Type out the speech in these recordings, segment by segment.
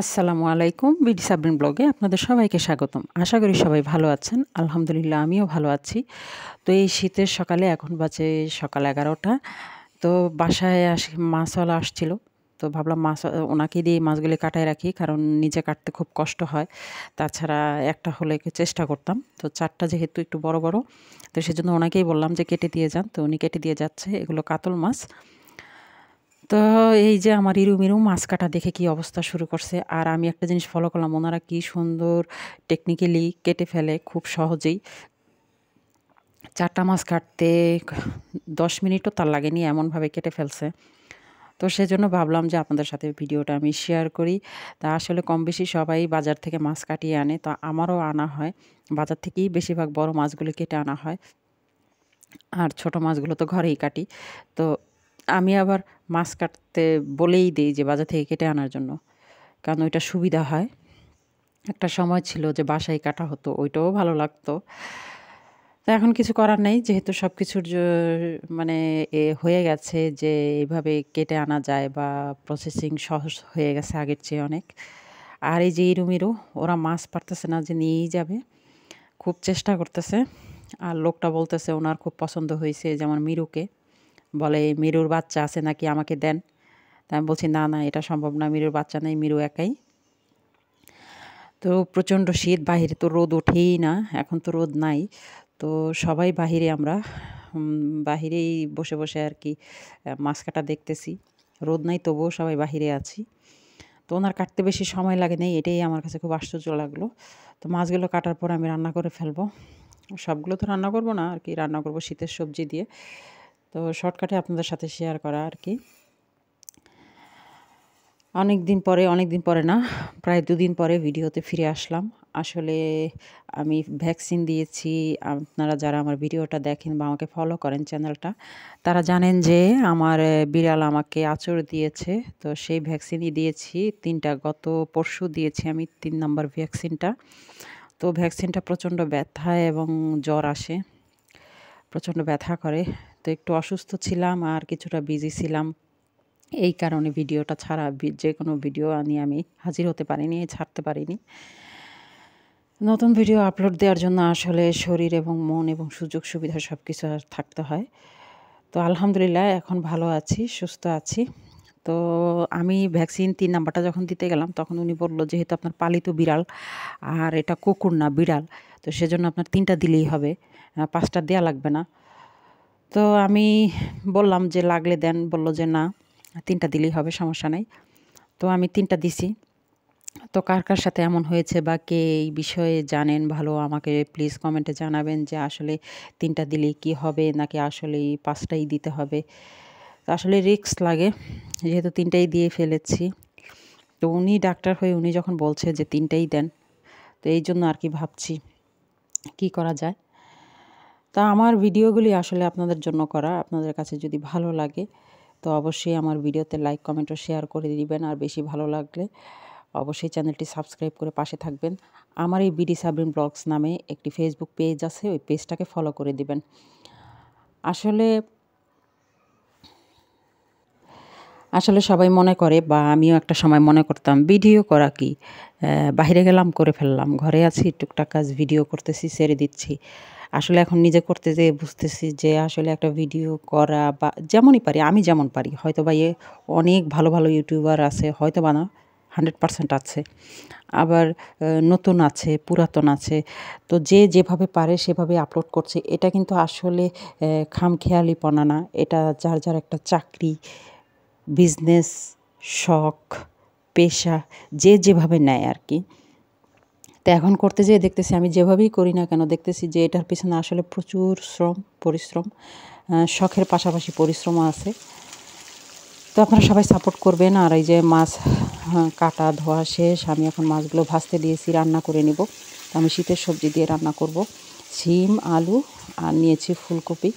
আসসালামু আলাইকুম বিডি সাবরিন ব্লগে আপনাদের সবাইকে স্বাগতম আশা করি সবাই ভালো আছেন আলহামদুলিল্লাহ আমিও ভালো আছি তো এই শীতের সকালে এখন বাজে সকাল এগারোটা তো বাসায় আস মাছওয়ালা আসছিল তো ভাবলাম মাছ ওনাকে দিয়ে মাছগুলি কাটায় রাখি কারণ নিজে কাটতে খুব কষ্ট হয় তাছাড়া একটা হলে চেষ্টা করতাম তো চারটা যেহেতু একটু বড় বড় তো সেজন্য ওনাকেই বললাম যে কেটে দিয়ে যান তো উনি কেটে দিয়ে যাচ্ছে এগুলো কাতল মাছ তো এই যে আমার ইরুম ইরুম মাছ কাটা দেখে কি অবস্থা শুরু করছে আর আমি একটা জিনিস ফলো করলাম ওনারা কি সুন্দর টেকনিক্যালি কেটে ফেলে খুব সহজেই চারটা মাছ কাটতে দশ মিনিটও তার লাগেনি এমনভাবে কেটে ফেলছে তো সেজন্য ভাবলাম যে আপনাদের সাথে ভিডিওটা আমি শেয়ার করি তা আসলে কম বেশি সবাই বাজার থেকে মাছ কাটিয়ে আনে তো আমারও আনা হয় বাজার থেকেই বেশিরভাগ বড় মাছগুলো কেটে আনা হয় আর ছোট মাছগুলো তো ঘরেই কাটি তো আমি আবার মাছ কাটতে বলেই দিই যে বাজার থেকে কেটে আনার জন্য কারণ ওইটা সুবিধা হয় একটা সময় ছিল যে বাসায় কাটা হতো ওইটাও ভালো লাগতো তো এখন কিছু করার নেই যেহেতু সব কিছুর মানে এ হয়ে গেছে যে এইভাবে কেটে আনা যায় বা প্রসেসিং সহজ হয়ে গেছে আগের চেয়ে অনেক আর এই যে ইরুমিরু ওরা মাছ পারতেছে না যে নিয়েই যাবে খুব চেষ্টা করতেছে আর লোকটা বলতেছে ওনার খুব পছন্দ হয়েছে যেমন মিরুকে বলে মিরুর বাচ্চা আছে নাকি আমাকে দেন তা আমি বলছি না না এটা সম্ভব না মিরুর বাচ্চা নেই মিরু একাই তো প্রচণ্ড শীত বাহিরে তো রোদ ওঠেই না এখন তো রোদ নাই তো সবাই বাহিরে আমরা বাহিরেই বসে বসে আর কি মাছ কাটা দেখতেছি রোদ নাই তবুও সবাই বাহিরে আছি তো ওনার কাটতে বেশি সময় লাগে নেই এটাই আমার কাছে খুব আশ্চর্য লাগলো তো মাছগুলো কাটার পর আমি রান্না করে ফেলবো সবগুলো তো রান্না করব না আর কি রান্না করব শীতের সবজি দিয়ে তো শর্টকাটে আপনাদের সাথে শেয়ার করা আর কি অনেক দিন পরে অনেক দিন পরে না প্রায় দুদিন পরে ভিডিওতে ফিরে আসলাম আসলে আমি ভ্যাকসিন দিয়েছি আপনারা যারা আমার ভিডিওটা দেখেন বা আমাকে ফলো করেন চ্যানেলটা তারা জানেন যে আমার বিড়াল আমাকে আচর দিয়েছে তো সেই ভ্যাকসিনই দিয়েছি তিনটা গত পরশু দিয়েছি আমি তিন নাম্বার ভ্যাকসিনটা তো ভ্যাকসিনটা প্রচণ্ড ব্যথা এবং জ্বর আসে প্রচণ্ড ব্যথা করে তো একটু অসুস্থ ছিলাম আর কিছুটা বিজি ছিলাম এই কারণে ভিডিওটা ছাড়া যে কোনো ভিডিও আনি আমি হাজির হতে পারিনি ছাড়তে পারিনি নতুন ভিডিও আপলোড দেওয়ার জন্য আসলে শরীর এবং মন এবং সুযোগ সুবিধা সব কিছু থাকতে হয় তো আলহামদুলিল্লাহ এখন ভালো আছি সুস্থ আছি তো আমি ভ্যাকসিন তিন নাম্বারটা যখন দিতে গেলাম তখন উনি বললো যেহেতু আপনার পালিত বিড়াল আর এটা কুকুর না বিড়াল তো সেজন্য আপনার তিনটা দিলেই হবে পাঁচটা দেওয়া লাগবে না তো আমি বললাম যে লাগলে দেন বলল যে না তিনটা দিলেই হবে সমস্যা নেই তো আমি তিনটা দিছি তো কার কার সাথে এমন হয়েছে বা কে এই বিষয়ে জানেন ভালো আমাকে প্লিজ কমেন্টে জানাবেন যে আসলে তিনটা দিলে কি হবে নাকি আসলে পাঁচটাই দিতে হবে তো আসলে রিক্স লাগে যেহেতু তিনটাই দিয়ে ফেলেছি তো উনি ডাক্তার হয়ে উনি যখন বলছে যে তিনটাই দেন তো এই জন্য আর কি ভাবছি কি করা যায় তা আমার ভিডিওগুলি আসলে আপনাদের জন্য করা আপনাদের কাছে যদি ভালো লাগে তো অবশ্যই আমার ভিডিওতে লাইক কমেন্ট ও শেয়ার করে দিবেন আর বেশি ভালো লাগলে অবশ্যই চ্যানেলটি সাবস্ক্রাইব করে পাশে থাকবেন আমার এই বিডি সাবরিন ব্লগস নামে একটি ফেসবুক পেজ আছে ওই পেজটাকে ফলো করে দিবেন আসলে আসলে সবাই মনে করে বা আমিও একটা সময় মনে করতাম ভিডিও করা কি বাইরে গেলাম করে ফেললাম ঘরে আছি টুকটাক কাজ ভিডিও করতেছি ছেড়ে দিচ্ছি আসলে এখন নিজে করতে যেয়ে বুঝতেছি যে আসলে একটা ভিডিও করা বা যেমনই পারি আমি যেমন পারি হয়তো বা ইয়ে অনেক ভালো ভালো ইউটিউবার আছে হয়তো বা না হান্ড্রেড পার্সেন্ট আছে আবার নতুন আছে পুরাতন আছে তো যে যেভাবে পারে সেভাবে আপলোড করছে এটা কিন্তু আসলে খামখেয়ালিপনা না এটা যার যার একটা চাকরি বিজনেস শখ পেশা যে যেভাবে নেয় আর কি তো এখন করতে যেয়ে দেখতেছি আমি যেভাবেই করি না কেন দেখতেছি যে এটার পিছনে আসলে প্রচুর শ্রম পরিশ্রম শখের পাশাপাশি পরিশ্রম আছে তো আপনারা সবাই সাপোর্ট করবেন আর এই যে মাছ কাটা ধোয়া শেষ আমি এখন মাছগুলো ভাজতে দিয়েছি রান্না করে নেব আমি শীতের সবজি দিয়ে রান্না করব শিম আলু আর নিয়েছি ফুলকপি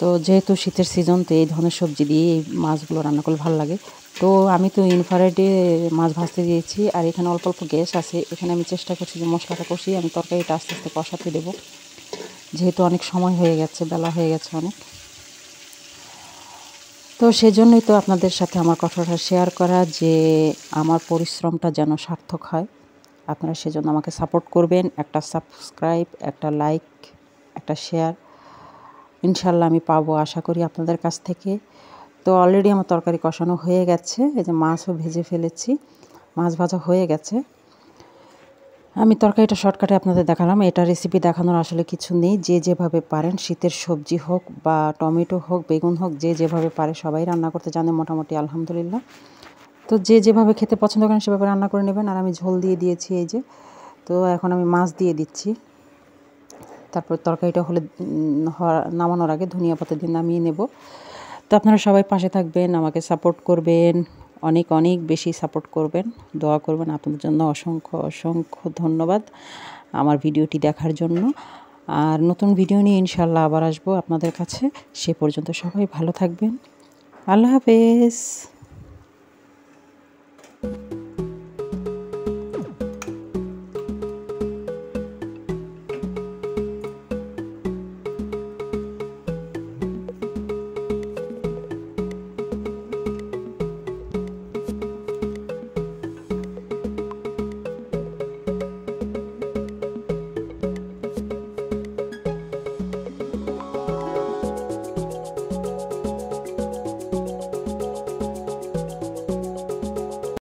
তো যেহেতু শীতের সিজন তো এই ধরনের সবজি দিয়ে এই মাছগুলো রান্না করলে ভালো লাগে তো আমি তো ইনফারেটে মাছ ভাজতে দিয়েছি আর এখানে অল্প অল্প গ্যাস আছে এখানে আমি চেষ্টা করছি যে মশলাটা কষি আমি তরকারিটা আস্তে আস্তে কষাতে দেবো যেহেতু অনেক সময় হয়ে গেছে বেলা হয়ে গেছে অনেক তো সেজন্যই তো আপনাদের সাথে আমার কথাটা শেয়ার করা যে আমার পরিশ্রমটা যেন সার্থক হয় আপনারা সেজন্য আমাকে সাপোর্ট করবেন একটা সাবস্ক্রাইব একটা লাইক একটা শেয়ার ইনশাল্লাহ আমি পাবো আশা করি আপনাদের কাছ থেকে তো অলরেডি আমার তরকারি কষানো হয়ে গেছে এই যে মাছও ভেজে ফেলেছি মাছ ভাজা হয়ে গেছে আমি তরকারিটা শর্টকাটে আপনাদের দেখালাম এটা রেসিপি দেখানোর আসলে কিছু নেই যে যেভাবে পারেন শীতের সবজি হোক বা টমেটো হোক বেগুন হোক যে যেভাবে পারে সবাই রান্না করতে জানে মোটামুটি আলহামদুলিল্লাহ তো যে যেভাবে খেতে পছন্দ করেন সেভাবে রান্না করে নেবেন আর আমি ঝোল দিয়ে দিয়েছি এই যে তো এখন আমি মাছ দিয়ে দিচ্ছি তারপর তরকারিটা হলে নামানোর আগে ধনিয়া পাতা দিয়ে নামিয়ে নেব তো আপনারা সবাই পাশে থাকবেন আমাকে সাপোর্ট করবেন অনেক অনেক বেশি সাপোর্ট করবেন দোয়া করবেন আপনাদের জন্য অসংখ্য অসংখ্য ধন্যবাদ আমার ভিডিওটি দেখার জন্য আর নতুন ভিডিও নিয়ে ইনশাল্লাহ আবার আসবো আপনাদের কাছে সে পর্যন্ত সবাই ভালো থাকবেন আল্লাহ হাফেজ